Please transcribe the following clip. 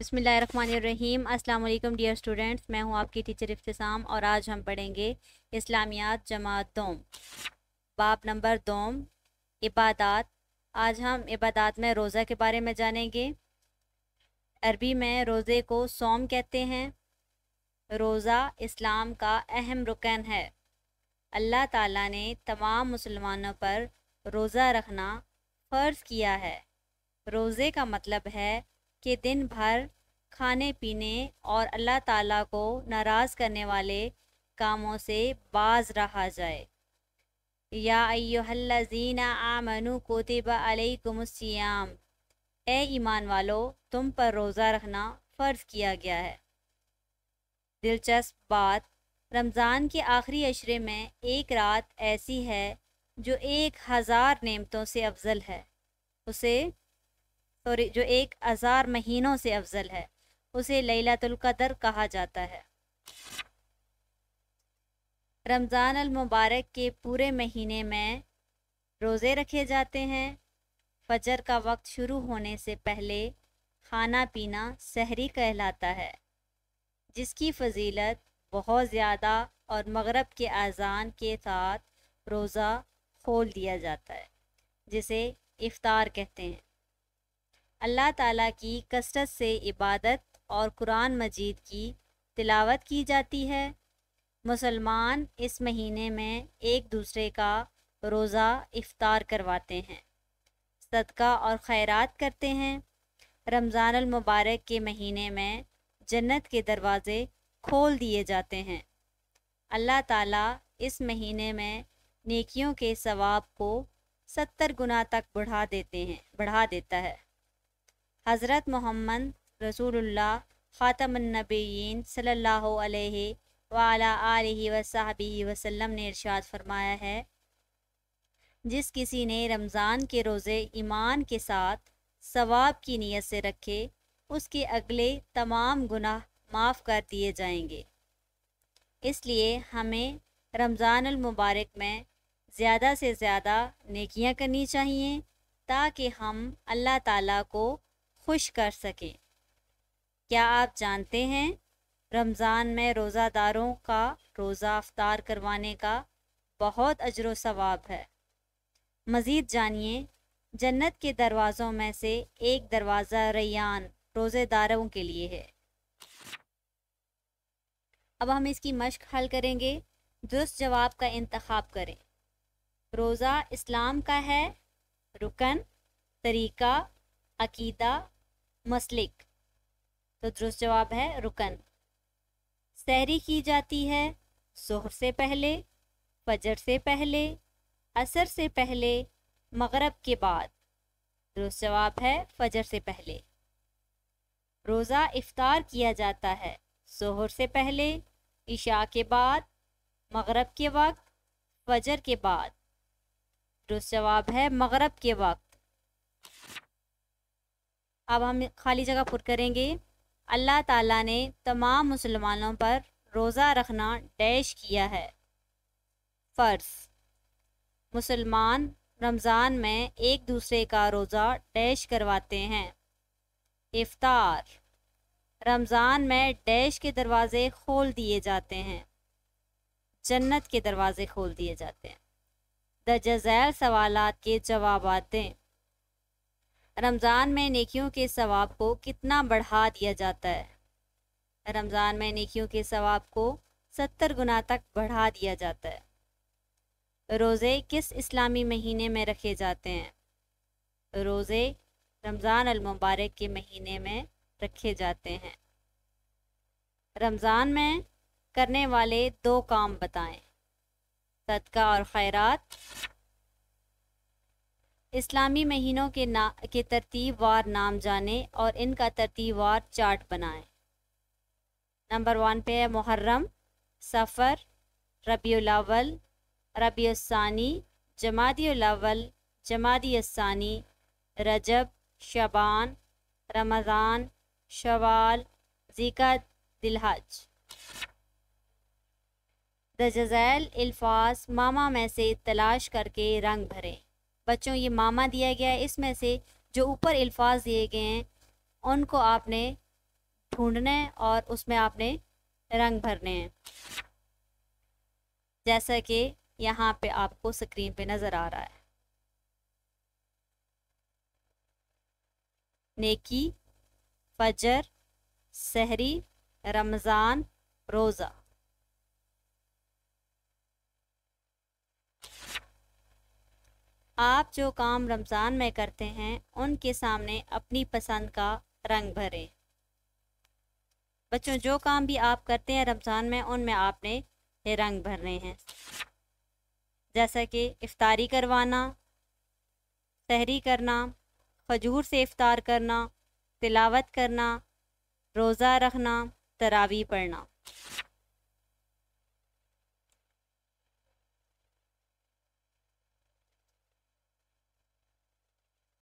बसमीम अल्लाम dear students मैं हूं आपकी टीचर इफ्तसाम और आज हम पढ़ेंगे इस्लामियात जमात दोम बाप नंबर दोम इबादात आज हम इबादात में रोज़ा के बारे में जानेंगे अरबी में रोज़े को सोम कहते हैं रोज़ा इस्लाम का अहम रुकन है अल्लाह ताला ने तमाम मुसलमानों पर रोज़ा रखना फ़र्ज़ किया है रोज़े का मतलब है कि दिन भर खाने पीने और अल्लाह ताला को नाराज़ करने वाले कामों से बाज रहा जाए या अयोहल्लाजीना आमनु कोतिब कुमसियाम ए ईमान वालो तुम पर रोज़ा रखना फ़र्ज़ किया गया है दिलचस्प बात रमज़ान के आखिरी अशरे में एक रात ऐसी है जो एक हज़ार नेमतों से अफजल है उसे सॉरी जो एक हज़ार महीनों से अफजल है उसे लैलातुल कदर कहा जाता है रमज़ान अलमुबारक के पूरे महीने में रोज़े रखे जाते हैं फजर का वक्त शुरू होने से पहले खाना पीना सहरी कहलाता है जिसकी फजीलत बहुत ज़्यादा और मगरब के अजान के साथ रोज़ा खोल दिया जाता है जिसे इफ़ार कहते हैं अल्लाह ताला की कसरत से इबादत और कुरान मजीद की तिलावत की जाती है मुसलमान इस महीने में एक दूसरे का रोज़ा इफ्तार करवाते हैं सदका और खैरात करते हैं रमज़ान मुबारक के महीने में जन्नत के दरवाज़े खोल दिए जाते हैं अल्लाह ताला इस महीने में नेकियों के सवाब को सत्तर गुना तक बढ़ा देते हैं बढ़ा देता है हज़रत मोहम्मद रसूलुल्लाह ख़ातमनबीन सल्ला वसाबी वसल्लम ने इरशाद फरमाया है जिस किसी ने रमज़ान के रोज़े ईमान के साथ सवाब की नीयत से रखे उसके अगले तमाम गुनाह माफ़ कर दिए जाएंगे इसलिए हमें रमज़ान मुबारक में ज़्यादा से ज़्यादा नेकियां करनी चाहिए ताकि हम अल्लाह ताला को खुश कर सके क्या आप जानते हैं रमज़ान में रोज़ादारों का रोज़ा अफ्तार करवाने का बहुत अजर सवाब है मज़ीद जानिए जन्नत के दरवाज़ों में से एक दरवाज़ा रैयान रोज़ेदारों के लिए है अब हम इसकी मश्क हल करेंगे दुरुस्त जवाब का इंतखब करें रोज़ा इस्लाम का है रुकन तरीका अकीदा मसलिक तो दुरुस्त जवाब है रुकन सहरी की जाती है जहर से पहले फजर से पहले असर से पहले मगरब के बाद दुरुस्त जवाब है फजर से पहले रोज़ा इफ्तार किया जाता है जहर से पहले इशा के बाद मगरब के वक्त फजर के बाद दुरुस्त जवाब है मगरब के वक्त अब हम खाली जगह पुर करेंगे अल्लाह ताला ने तमाम मुसलमानों पर रोज़ा रखना डैश किया है फ़र्ज़ मुसलमान रमज़ान में एक दूसरे का रोज़ा डैश करवाते हैं इफ्तार रमज़ान में डैश के दरवाज़े खोल दिए जाते हैं जन्नत के दरवाज़े खोल दिए जाते हैं द जजैल सवालात के जवाब दें रमज़ान में नेकियों के सवाब को कितना बढ़ा दिया जाता है रमज़ान में नेकियों के सवाब को सत्तर गुना तक बढ़ा दिया जाता है रोज़े किस इस्लामी महीने में रखे जाते हैं रोज़े रमज़ान अलमुबारक के महीने में रखे जाते हैं रमज़ान में करने वाले दो काम बताएं सदका और खैरात इस्लामी महीनों के ना के तरतीब वार नाम जानें और इनका तरतीबार चार्ट बनाएं नंबर वन पे है मुहर्रम सफ़र रबील रबीसानी जमादील जमादीसानी रजब शबान रमज़ान शवाल ज़िका दिलहज द जज़ैल अल्फाज मामा में से तलाश करके रंग भरें बच्चों ये मामा दिया गया है इसमें से जो ऊपर अल्फाज दिए गए हैं उनको आपने ढूंढना है और उसमें आपने रंग भरने हैं जैसा कि यहाँ पे आपको स्क्रीन पे नज़र आ रहा है नेकी फजर सहरी रमज़ान रोज़ा आप जो काम रमज़ान में करते हैं उनके सामने अपनी पसंद का रंग भरें बच्चों जो काम भी आप करते हैं रमज़ान में उनमें आपने रंग भरने हैं जैसा कि इफ्तारी करवाना तहरी करना खजूर से इफ्तार करना तिलावत करना रोज़ा रखना तरावी पढ़ना